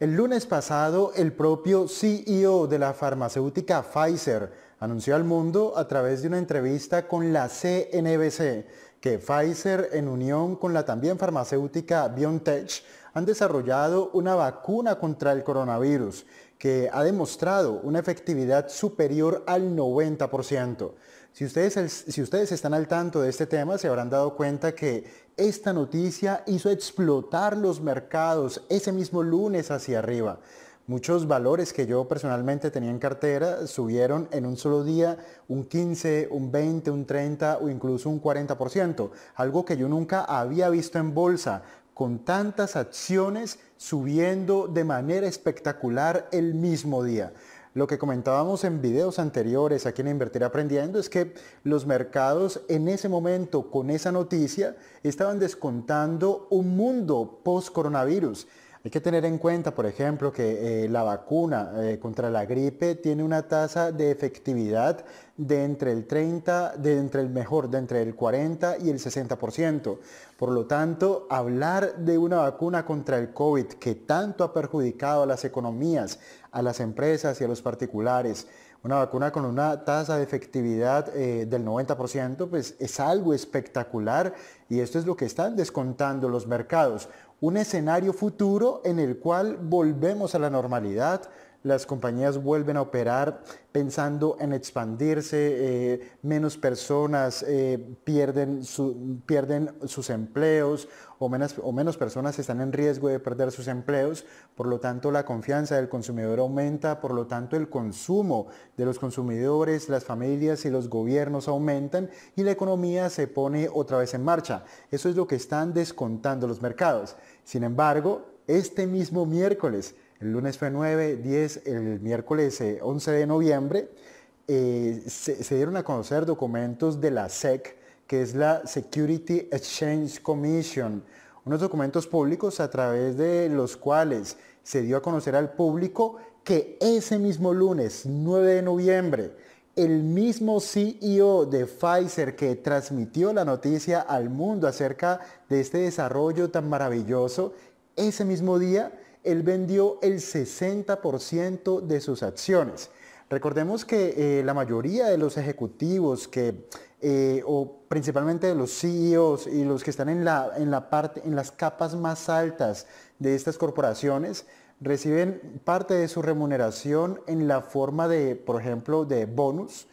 El lunes pasado, el propio CEO de la farmacéutica Pfizer anunció al mundo a través de una entrevista con la CNBC que Pfizer, en unión con la también farmacéutica BioNTech, han desarrollado una vacuna contra el coronavirus que ha demostrado una efectividad superior al 90%. Si ustedes, si ustedes están al tanto de este tema, se habrán dado cuenta que esta noticia hizo explotar los mercados ese mismo lunes hacia arriba. Muchos valores que yo personalmente tenía en cartera subieron en un solo día un 15, un 20, un 30 o incluso un 40%, algo que yo nunca había visto en bolsa, con tantas acciones subiendo de manera espectacular el mismo día. Lo que comentábamos en videos anteriores aquí en Invertir Aprendiendo es que los mercados en ese momento con esa noticia estaban descontando un mundo post-coronavirus hay que tener en cuenta, por ejemplo, que eh, la vacuna eh, contra la gripe tiene una tasa de efectividad de entre el 30, de entre el mejor, de entre el 40 y el 60%. Por lo tanto, hablar de una vacuna contra el COVID que tanto ha perjudicado a las economías, a las empresas y a los particulares, una vacuna con una tasa de efectividad eh, del 90%, pues es algo espectacular y esto es lo que están descontando los mercados un escenario futuro en el cual volvemos a la normalidad, las compañías vuelven a operar pensando en expandirse, eh, menos personas eh, pierden, sus empleos o o menos personas están en riesgo de perder sus empleos, por lo tanto la confianza del consumidor aumenta, por lo tanto el consumo de los consumidores, las familias y los gobiernos aumentan y la economía se pone otra vez en marcha. Eso es lo que están descontando los mercados. Sin embargo, este mismo miércoles, el lunes fue 9, 10, el miércoles 11 eh, de noviembre, eh, se, se, dieron a conocer documentos de la SEC, que es la Security Exchange Commission, unos documentos públicos a través de los cuales se dio a conocer al público que ese mismo lunes 9 de noviembre el mismo CEO de Pfizer que transmitió la noticia al mundo acerca de este desarrollo tan maravilloso, ese mismo día él vendió el 60% de sus acciones. Recordemos que eh, la mayoría de los ejecutivos que, eh, o principalmente de los CEOs y los que están en, la parte, en las capas más altas de estas corporaciones, reciben parte de su remuneración en la forma de, por ejemplo, de bonus,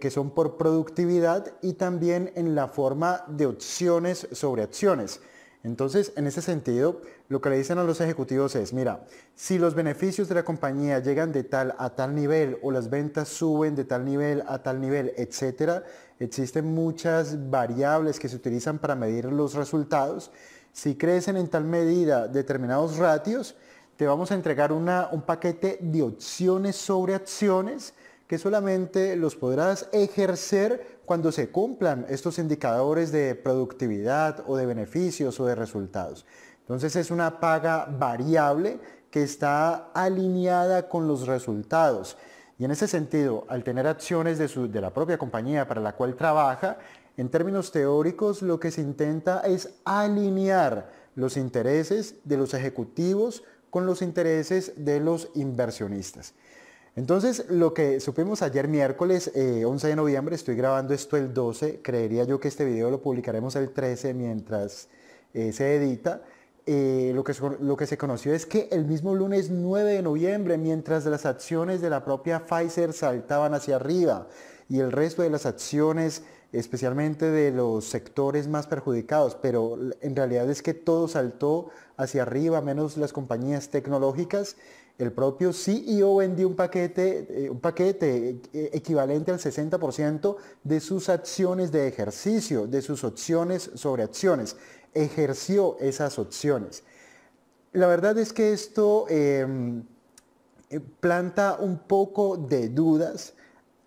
que son por productividad y también en la forma de opciones sobre acciones. Entonces, en ese sentido, lo que le dicen a los ejecutivos es, mira, si los beneficios de la compañía llegan de tal a tal nivel o las ventas suben de tal nivel a tal nivel, etc., existen muchas variables que se utilizan para medir los resultados. Si crecen en tal medida determinados ratios, te vamos a entregar un paquete de opciones sobre acciones que solamente los podrás ejercer cuando se cumplan estos indicadores de productividad o de beneficios o de resultados. Entonces es una paga variable que está alineada con los resultados. Y en ese sentido, al tener acciones de la propia compañía para la cual trabaja, en términos teóricos lo que se intenta es alinear los intereses de los ejecutivos con los intereses de los inversionistas. Entonces, lo que supimos ayer miércoles 11 eh, de noviembre, estoy grabando esto el 12, creería yo que este video lo publicaremos el 13 mientras eh, se edita. Eh, lo, que, lo que se conoció es que el mismo lunes 9 de noviembre, mientras las acciones de la propia Pfizer saltaban hacia arriba y el resto de las acciones especialmente de los sectores más perjudicados, pero en realidad es que todo saltó hacia arriba, menos las compañías tecnológicas. El propio CEO vendió un paquete, eh, un paquete eh, equivalente al 60% de sus acciones de ejercicio, de sus opciones sobre acciones. Ejerció esas opciones. La verdad es que esto em, eh, planta un poco de dudas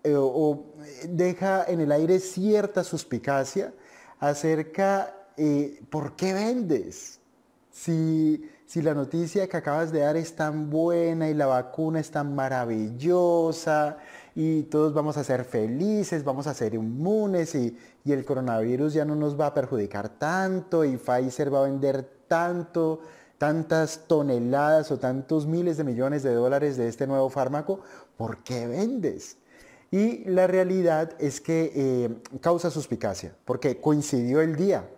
eh, o eh, deja en el aire cierta suspicacia acerca de eh, por qué vendes. Si, si la noticia que acabas de dar es tan buena y la vacuna es tan maravillosa y todos vamos a ser felices, vamos a ser inmunes y, y el coronavirus ya no nos va a perjudicar tanto y Pfizer va a vender tanto, tantas toneladas o tantos miles de millones de dólares de este nuevo fármaco, ¿por qué vendes? Y la realidad es que eh, causa suspicacia, porque coincidió el día,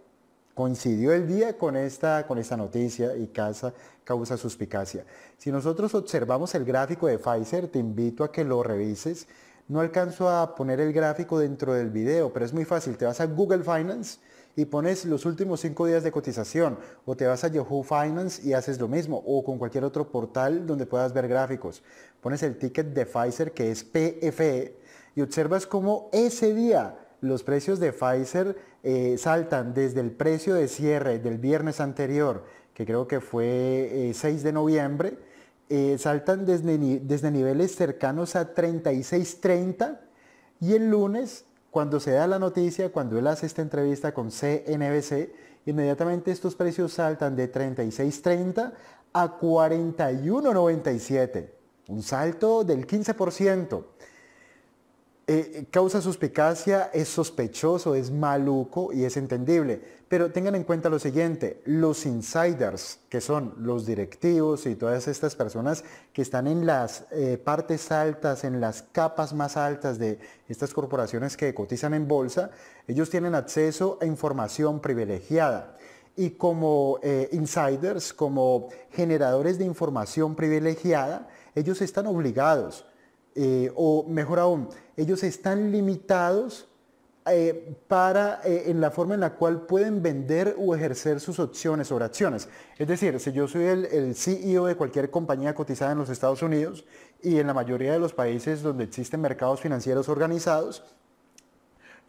coincidió el día con esta, con esta noticia y causa, causa suspicacia. Si nosotros observamos el gráfico de Pfizer, te invito a que lo revises. No alcanzo a poner el gráfico dentro del video, pero es muy fácil. Te vas a Google Finance y pones los últimos cinco días de cotización o te vas a Yahoo Finance y haces lo mismo o con cualquier otro portal donde puedas ver gráficos. Pones el ticket de Pfizer que es PFE y observas cómo ese día los precios de Pfizer eh, saltan desde el precio de cierre del viernes anterior, que creo que fue 6 eh, de noviembre, eh, saltan desde, desde niveles cercanos a 36.30 y el lunes cuando se da la noticia, cuando él hace esta entrevista con CNBC, inmediatamente estos precios saltan de 36.30 a 41.97, un salto del 15%. Eh, causa suspicacia, es sospechoso, es maluco y es entendible. Pero tengan en cuenta lo siguiente, los insiders, que son los directivos y todas estas personas que están en las eh, partes altas, en las capas más altas de estas corporaciones que cotizan en bolsa, ellos tienen acceso a información privilegiada y como eh, insiders, como generadores de información privilegiada, ellos están obligados eh, o mejor aún, ellos están limitados eh, eh, en la forma en la cual pueden vender o ejercer sus opciones o acciones. Es decir, si yo soy el, CEO de cualquier compañía cotizada en los Estados Unidos y en la mayoría de los países donde existen mercados financieros organizados,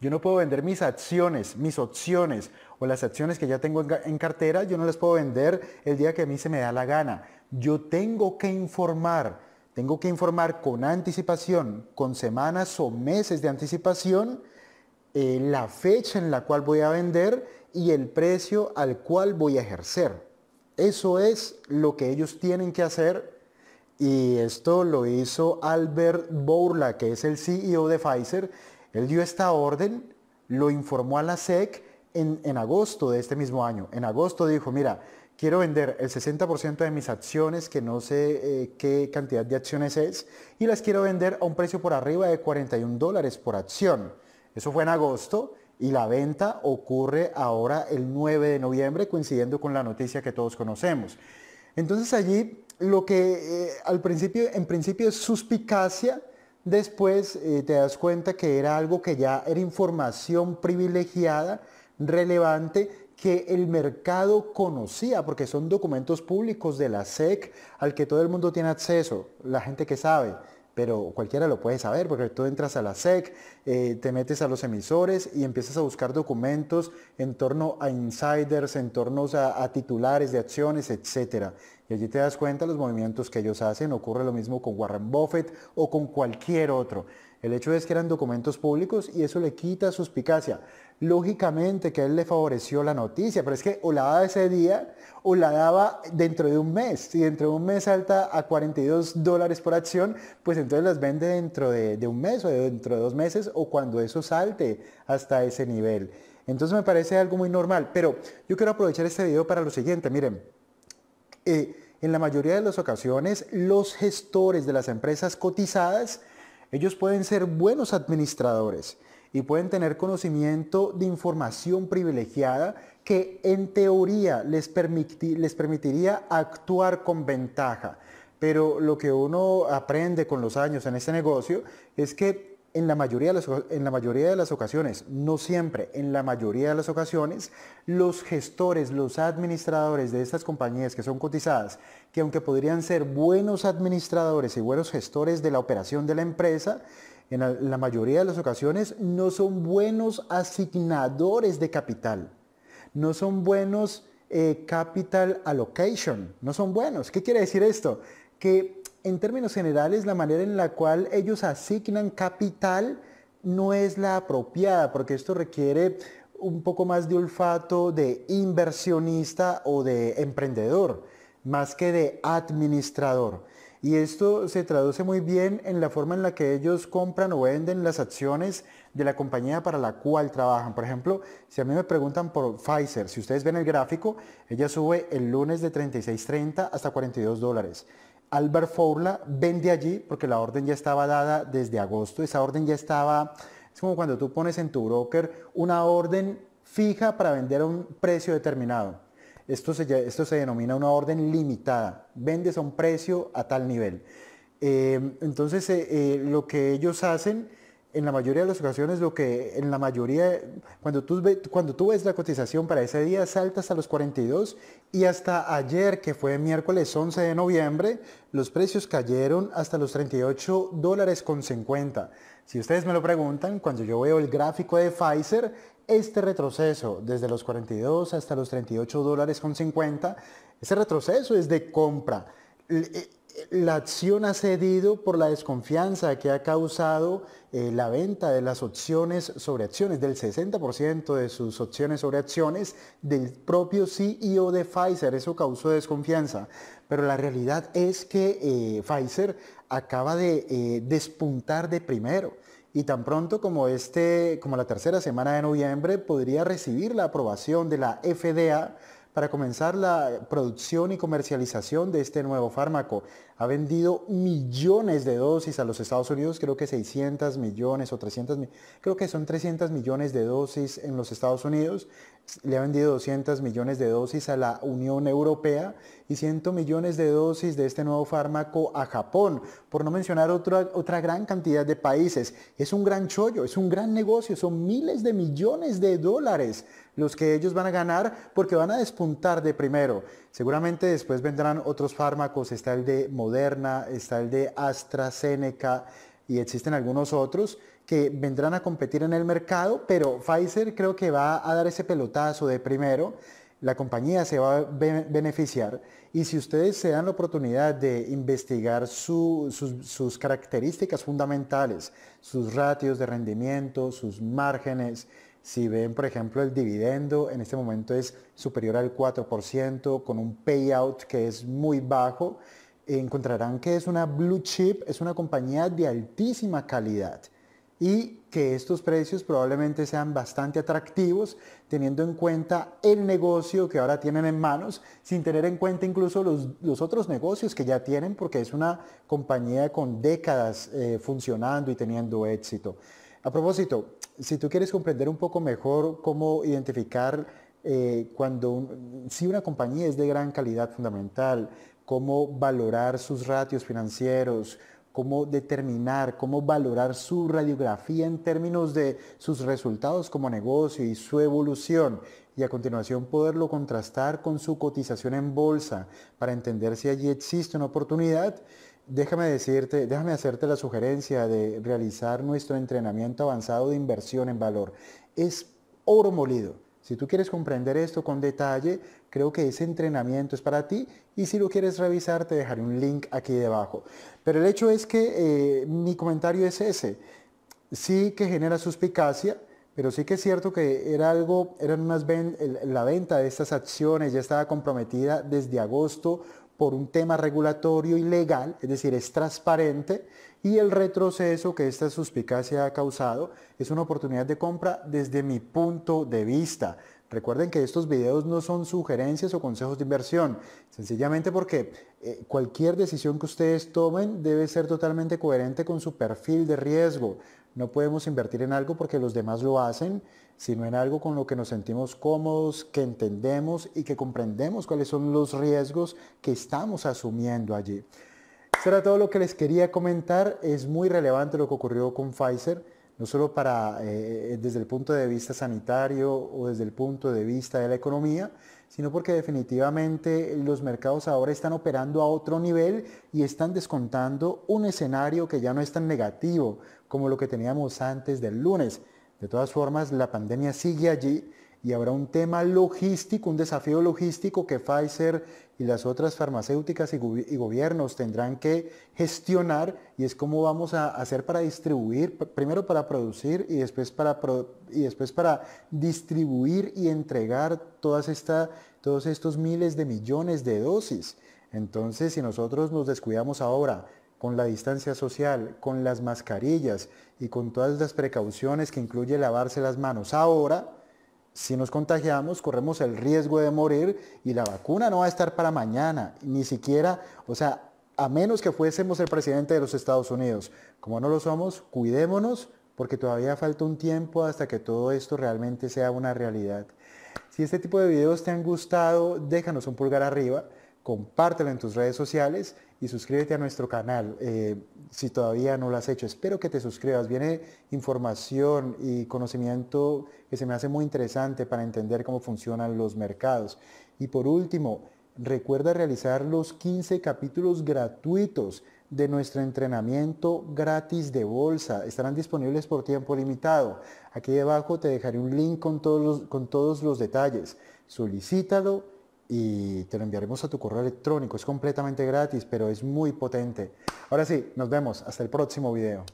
yo no puedo vender mis acciones, mis opciones o las acciones que ya tengo en cartera, yo no las puedo vender el día que a mí se me da la gana. Yo tengo que informar tengo que informar con anticipación, con semanas o meses de anticipación, eh, la fecha en la cual voy a vender y el precio al cual voy a ejercer. Eso es lo que ellos tienen que hacer y esto lo hizo Albert Bourla, que es el CEO de Pfizer. Él dio esta orden, lo informó a la SEC en, agosto de este mismo año, en agosto dijo, mira, quiero vender el 60% de mis acciones, que no sé eh, qué cantidad de acciones es, y las quiero vender a un precio por arriba de 41 dólares por acción. Eso fue en agosto y la venta ocurre ahora el 9 de noviembre, coincidiendo con la noticia que todos conocemos. Entonces allí lo que eh, al principio, en principio es suspicacia, después eh, te das cuenta que era algo que ya era información privilegiada, relevante que el mercado conocía, porque son documentos públicos de la SEC al que todo el mundo tiene acceso, la gente que sabe, pero cualquiera lo puede saber, porque tú entras a la SEC, eh, te metes a los emisores y empiezas a buscar documentos en torno a insiders, en torno a, titulares de acciones, etc. Y allí te das cuenta los movimientos que ellos hacen, ocurre lo mismo con Warren Buffett o con cualquier otro. El hecho es que eran documentos públicos y eso le quita suspicacia lógicamente que él le favoreció la noticia, pero es que o la daba ese día o la daba dentro de un mes. Si dentro de un mes salta a 42 dólares por acción, pues entonces las vende dentro de, un mes o dentro de dos meses o cuando eso salte hasta ese nivel. Entonces me parece algo muy normal, pero yo quiero aprovechar este video para lo siguiente, miren. Eh, en la mayoría de las ocasiones, los gestores de las empresas cotizadas, ellos pueden ser buenos administradores y pueden tener conocimiento de información privilegiada que en teoría les, permitiría actuar con ventaja. Pero lo que uno aprende con los años en este negocio es que en la, mayoría en la mayoría de las ocasiones, no siempre, en la mayoría de las ocasiones, los gestores, los administradores de estas compañías que son cotizadas, que aunque podrían ser buenos administradores y buenos gestores de la operación de la empresa, en la mayoría de las ocasiones no son buenos asignadores de capital, no son buenos eh, capital allocation, no son buenos. ¿Qué quiere decir esto? Que en términos generales la manera en la cual ellos asignan capital no es la apropiada, porque esto requiere un poco más de olfato de inversionista o de emprendedor, más que de administrador. Y esto se traduce muy bien en la forma en la que ellos compran o venden las acciones de la compañía para la cual trabajan. Por ejemplo, si a mí me preguntan por Pfizer, si ustedes ven el gráfico, ella sube el lunes de 36.30 hasta 42 dólares. Albert Fourla vende allí porque la orden ya estaba dada desde agosto. Esa orden ya estaba, es como cuando tú pones en tu broker una orden fija para vender a un precio determinado. Esto se, esto se denomina una orden limitada. Vendes a un precio a tal nivel. Em, entonces, eh, eh, lo que ellos hacen, en la mayoría de las ocasiones, lo que en la mayoría, cuando tú, cuando tú ves la cotización para ese día, salta a los 42 y hasta ayer, que fue miércoles 11 de noviembre, los precios cayeron hasta los 38 dólares con 50. Si ustedes me lo preguntan, cuando yo veo el gráfico de Pfizer, este retroceso desde los 42 hasta los 38 dólares con 50, ese retroceso es de compra. Eh, eh, la acción ha cedido por la desconfianza que ha causado eh, la venta de las opciones sobre acciones, del 60% de sus opciones sobre acciones del propio CEO de Pfizer. Eso causó desconfianza. Pero la realidad es que Pfizer acaba de despuntar de primero y tan pronto como, este, como la tercera semana de noviembre podría recibir la aprobación de la FDA para comenzar la producción y comercialización de este nuevo fármaco. Ha vendido millones de dosis a los Estados Unidos, creo que 600 millones o 300, creo que son 300 millones de dosis en los Estados Unidos. Le ha vendido 200 millones de dosis a la Unión Europea y 100 millones de dosis de este nuevo fármaco a Japón, por no mencionar otra, otra gran cantidad de países. Es un gran chollo, es un gran negocio, son miles de millones de dólares los que ellos van a ganar porque van a despuntar de primero. Seguramente después vendrán otros fármacos, está el de Moderna, está el de AstraZeneca y existen algunos otros que vendrán a competir en el mercado, pero Pfizer creo que va a dar ese pelotazo de primero la compañía se va a beneficiar y si ustedes se dan la oportunidad de investigar sus, características fundamentales, sus ratios de rendimiento, sus márgenes, si ven, por ejemplo, el dividendo, en este momento es superior al 4%, con un payout que es muy bajo, encontrarán que es una blue chip, es una compañía de altísima calidad y que estos precios probablemente sean bastante atractivos teniendo en cuenta el negocio que ahora tienen en manos, sin tener en cuenta incluso los, otros negocios que ya tienen, porque es una compañía con décadas eh, funcionando y teniendo éxito. A propósito, si tú quieres comprender un poco mejor cómo identificar eh, cuando si una compañía es de gran calidad fundamental, cómo valorar sus ratios financieros, cómo determinar, cómo valorar su radiografía en términos de sus resultados como negocio y su evolución y a continuación poderlo contrastar con su cotización en bolsa para entender si allí existe una oportunidad Déjame decirte, déjame hacerte la sugerencia de realizar nuestro entrenamiento avanzado de inversión en valor. Es oro molido. Si tú quieres comprender esto con detalle, creo que ese entrenamiento es para ti y si lo quieres revisar te dejaré un link aquí debajo. Pero el hecho es que eh, mi comentario es ese. Sí que genera suspicacia, pero sí que es cierto que era algo, eran la venta de estas acciones ya estaba comprometida desde agosto por un tema regulatorio y legal, es decir, es transparente, y el retroceso que esta suspicacia ha causado es una oportunidad de compra desde mi punto de vista, Recuerden que estos videos no son sugerencias o consejos de inversión, sencillamente porque eh, cualquier decisión que ustedes tomen debe ser totalmente coherente con su perfil de riesgo. No podemos invertir en algo porque los demás lo hacen, sino en algo con lo que nos sentimos cómodos, que entendemos y que comprendemos cuáles son los riesgos que estamos asumiendo allí. Eso era todo lo que les quería comentar. Es muy relevante lo que ocurrió con Pfizer no solo para, eh, desde el punto de vista sanitario o desde el punto de vista de la economía, sino porque definitivamente los mercados ahora están operando a otro nivel y están descontando un escenario que ya no es tan negativo como lo que teníamos antes del lunes. De todas formas, la pandemia sigue allí y habrá un tema logístico, un desafío logístico que Pfizer y las otras farmacéuticas y, gobiernos tendrán que gestionar y es cómo vamos a hacer para distribuir, primero para producir y después para, y después para distribuir y entregar todas esta, todos estos miles de millones de dosis. Entonces, si nosotros nos descuidamos ahora, con la distancia social, con las mascarillas y con todas las precauciones que incluye lavarse las manos ahora, si nos contagiamos, corremos el riesgo de morir y la vacuna no va a estar para mañana, ni siquiera, o sea, a menos que fuésemos el presidente de los Estados Unidos. Como no lo somos, cuidémonos porque todavía falta un tiempo hasta que todo esto realmente sea una realidad. Si este tipo de videos te han gustado, déjanos un pulgar arriba, compártelo en tus redes sociales y suscríbete a nuestro canal eh, si todavía no lo has hecho. Espero que te suscribas. Viene información y conocimiento que se me hace muy interesante para entender cómo funcionan los mercados. Y por último, recuerda realizar los 15 capítulos gratuitos de nuestro entrenamiento gratis de bolsa. Estarán disponibles por tiempo limitado. Aquí debajo te dejaré un link con todos los, con todos los detalles. Solicítalo y te lo enviaremos a tu correo electrónico. Es completamente gratis, pero es muy potente. Ahora sí, nos vemos. Hasta el próximo video.